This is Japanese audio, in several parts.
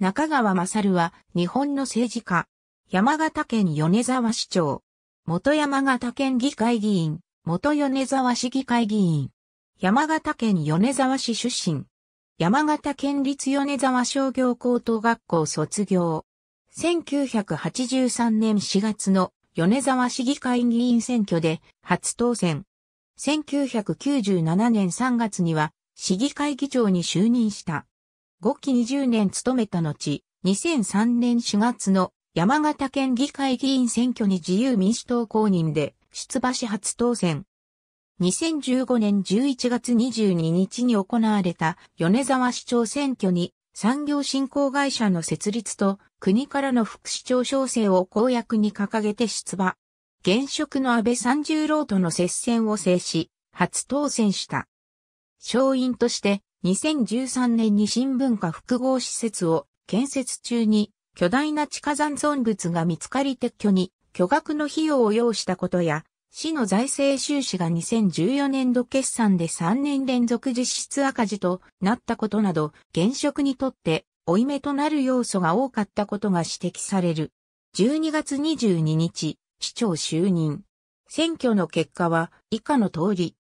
中川勝は日本の政治家。山形県米沢市長。元山形県議会議員。元米沢市議会議員。山形県米沢市出身。山形県立米沢商業高等学校卒業。1983年4月の米沢市議会議員選挙で初当選。1997年3月には市議会議長に就任した。5期20年務めた後、2003年4月の山形県議会議員選挙に自由民主党公認で出馬し初当選。2015年11月22日に行われた米沢市長選挙に産業振興会社の設立と国からの副市長調整を公約に掲げて出馬。現職の安倍三十郎との接戦を制し、初当選した。勝因として2013年に新文化複合施設を建設中に巨大な地下残存物が見つかり撤去に巨額の費用を要したことや、市の財政収支が2014年度決算で3年連続実質赤字となったことなど、現職にとって追い目となる要素が多かったことが指摘される。12月22日、市長就任。選挙の結果は以下の通り。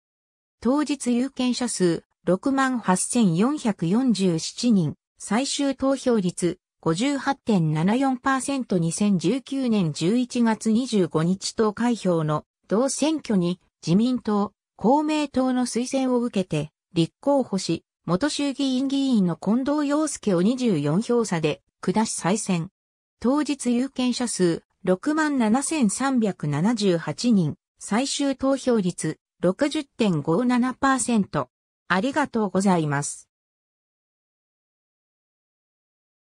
当日有権者数68,447人、最終投票率 58.74%2019 年11月25日投開票の同選挙に自民党、公明党の推薦を受けて立候補し、元衆議院議員の近藤洋介を24票差で下し再選。当日有権者数67,378人、最終投票率60.57%。ありがとうございます。